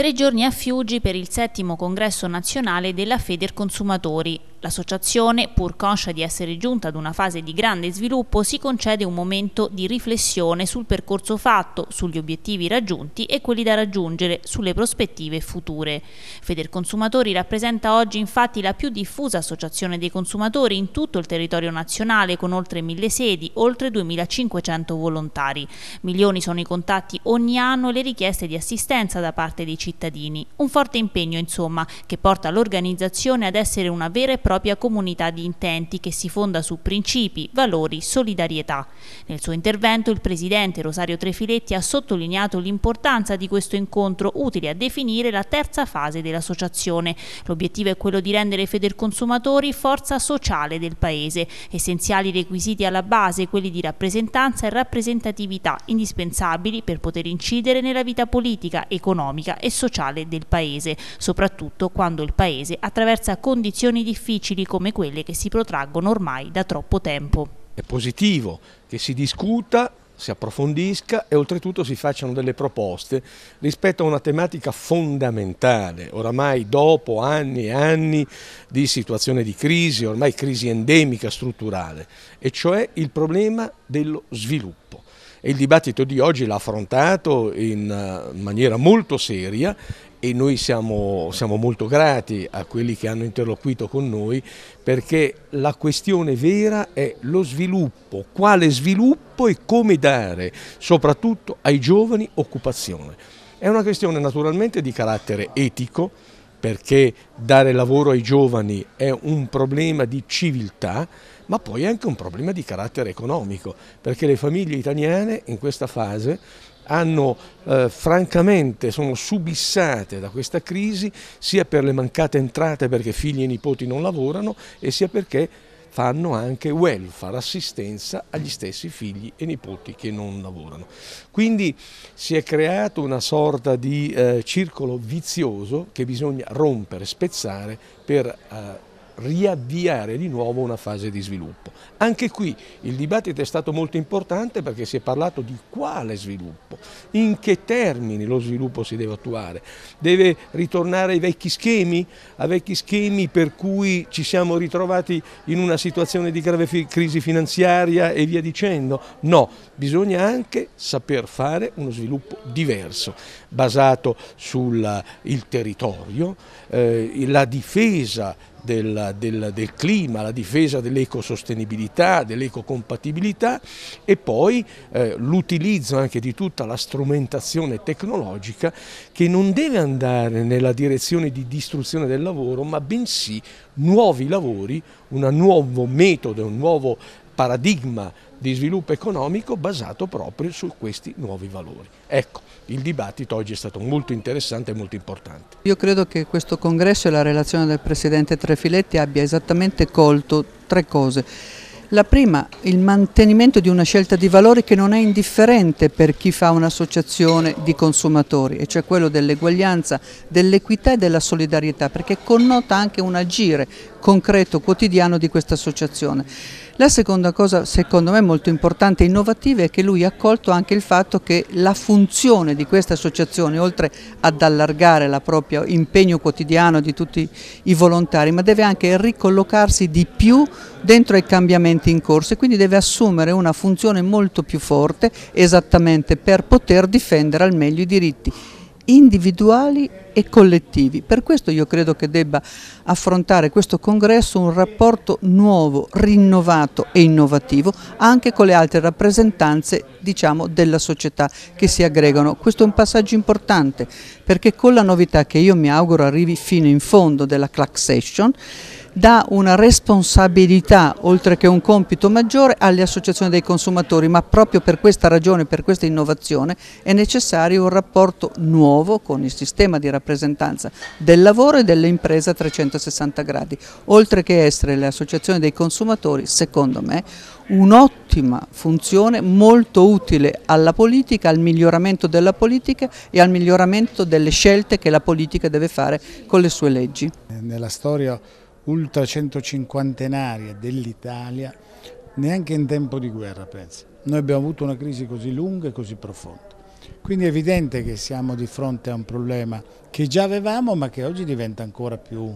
Tre giorni a Fiuggi per il settimo congresso nazionale della Feder Consumatori, L'associazione, pur conscia di essere giunta ad una fase di grande sviluppo, si concede un momento di riflessione sul percorso fatto, sugli obiettivi raggiunti e quelli da raggiungere, sulle prospettive future. Federconsumatori rappresenta oggi infatti la più diffusa associazione dei consumatori in tutto il territorio nazionale con oltre mille sedi, oltre 2500 volontari. Milioni sono i contatti ogni anno e le richieste di assistenza da parte dei cittadini. Un forte impegno, insomma, che porta l'organizzazione ad essere una vera e propria propria comunità di intenti che si fonda su principi, valori, solidarietà. Nel suo intervento il presidente Rosario Trefiletti ha sottolineato l'importanza di questo incontro utile a definire la terza fase dell'associazione. L'obiettivo è quello di rendere Federconsumatori forza sociale del Paese. Essenziali requisiti alla base, quelli di rappresentanza e rappresentatività, indispensabili per poter incidere nella vita politica, economica e sociale del Paese, soprattutto quando il Paese attraversa condizioni difficili difficili come quelle che si protraggono ormai da troppo tempo. È positivo che si discuta si approfondisca e oltretutto si facciano delle proposte rispetto a una tematica fondamentale, oramai dopo anni e anni di situazione di crisi, ormai crisi endemica strutturale, e cioè il problema dello sviluppo. E il dibattito di oggi l'ha affrontato in eh, maniera molto seria e noi siamo, siamo, molto grati a quelli che hanno interloquito con noi perché la questione vera è lo sviluppo, quale sviluppo e come dare soprattutto ai giovani occupazione. È una questione naturalmente di carattere etico perché dare lavoro ai giovani è un problema di civiltà ma poi è anche un problema di carattere economico perché le famiglie italiane in questa fase hanno eh, francamente sono subissate da questa crisi sia per le mancate entrate perché figli e nipoti non lavorano e sia perché fanno anche welfare, assistenza agli stessi figli e nipoti che non lavorano. Quindi si è creato una sorta di eh, circolo vizioso che bisogna rompere, spezzare per eh, riavviare di nuovo una fase di sviluppo. Anche qui il dibattito è stato molto importante perché si è parlato di quale sviluppo, in che termini lo sviluppo si deve attuare. Deve ritornare ai vecchi schemi, a vecchi schemi per cui ci siamo ritrovati in una situazione di grave crisi finanziaria e via dicendo. No, bisogna anche saper fare uno sviluppo diverso, basato sul territorio, eh, la difesa del, del, del clima, la difesa dell'ecosostenibilità, dell'ecocompatibilità e poi eh, l'utilizzo anche di tutta la strumentazione tecnologica che non deve andare nella direzione di distruzione del lavoro ma bensì nuovi lavori, un nuovo metodo, un nuovo paradigma di sviluppo economico basato proprio su questi nuovi valori. Ecco, il dibattito oggi è stato molto interessante e molto importante. Io credo che questo congresso e la relazione del Presidente Trefiletti abbia esattamente colto tre cose. La prima, il mantenimento di una scelta di valori che non è indifferente per chi fa un'associazione di consumatori, e cioè quello dell'eguaglianza, dell'equità e della solidarietà, perché connota anche un agire concreto, quotidiano di questa associazione. La seconda cosa secondo me molto importante e innovativa è che lui ha accolto anche il fatto che la funzione di questa associazione, oltre ad allargare il proprio impegno quotidiano di tutti i volontari, ma deve anche ricollocarsi di più dentro ai cambiamenti in corso e quindi deve assumere una funzione molto più forte esattamente per poter difendere al meglio i diritti individuali e collettivi. Per questo io credo che debba affrontare questo congresso un rapporto nuovo, rinnovato e innovativo anche con le altre rappresentanze diciamo, della società che si aggregano. Questo è un passaggio importante perché con la novità che io mi auguro arrivi fino in fondo della Clack session dà una responsabilità, oltre che un compito maggiore, alle associazioni dei consumatori, ma proprio per questa ragione, per questa innovazione, è necessario un rapporto nuovo con il sistema di rappresentanza del lavoro e dell'impresa a 360 gradi, oltre che essere le associazioni dei consumatori, secondo me, un'ottima funzione molto utile alla politica, al miglioramento della politica e al miglioramento delle scelte che la politica deve fare con le sue leggi. Nella storia ultracentocinquantenaria dell'Italia neanche in tempo di guerra, penso. Noi abbiamo avuto una crisi così lunga e così profonda. Quindi è evidente che siamo di fronte a un problema che già avevamo ma che oggi diventa ancora più,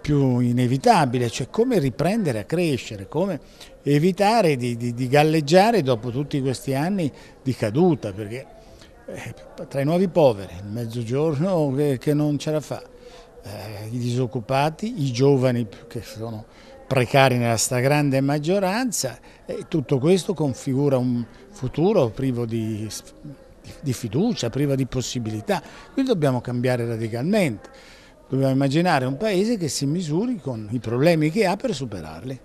più inevitabile, cioè come riprendere a crescere, come evitare di, di, di galleggiare dopo tutti questi anni di caduta, perché eh, tra i nuovi poveri, il mezzogiorno che, che non ce la fa, eh, i disoccupati, i giovani che sono precari nella stragrande maggioranza e tutto questo configura un futuro privo di, di fiducia, privo di possibilità. Quindi dobbiamo cambiare radicalmente. Dobbiamo immaginare un paese che si misuri con i problemi che ha per superarli.